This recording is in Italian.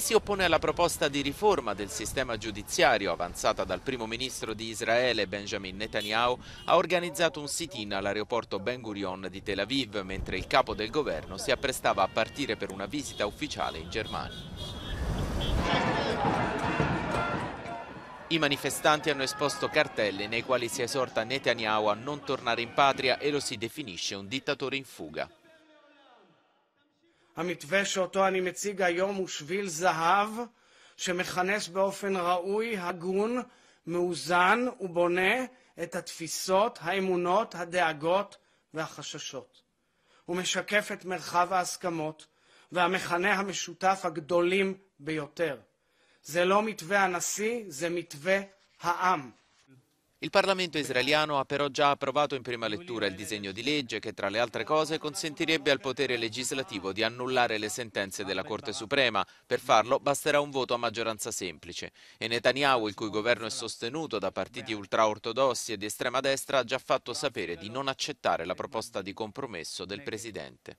Chi si oppone alla proposta di riforma del sistema giudiziario avanzata dal primo ministro di Israele Benjamin Netanyahu ha organizzato un sit-in all'aeroporto Ben Gurion di Tel Aviv mentre il capo del governo si apprestava a partire per una visita ufficiale in Germania. I manifestanti hanno esposto cartelli nei quali si esorta Netanyahu a non tornare in patria e lo si definisce un dittatore in fuga. המתווה שאותו אני מציג היום הוא שביל זהב שמכנס באופן ראוי, הגון, מאוזן ובונה את התפיסות, האמונות, הדאגות והחששות. הוא משקף את מרחב ההסכמות והמכנה המשותף הגדולים ביותר. זה לא מתווה הנשיא, זה מתווה העם. Il Parlamento israeliano ha però già approvato in prima lettura il disegno di legge che, tra le altre cose, consentirebbe al potere legislativo di annullare le sentenze della Corte Suprema. Per farlo basterà un voto a maggioranza semplice. E Netanyahu, il cui governo è sostenuto da partiti ultraortodossi e di estrema destra, ha già fatto sapere di non accettare la proposta di compromesso del Presidente.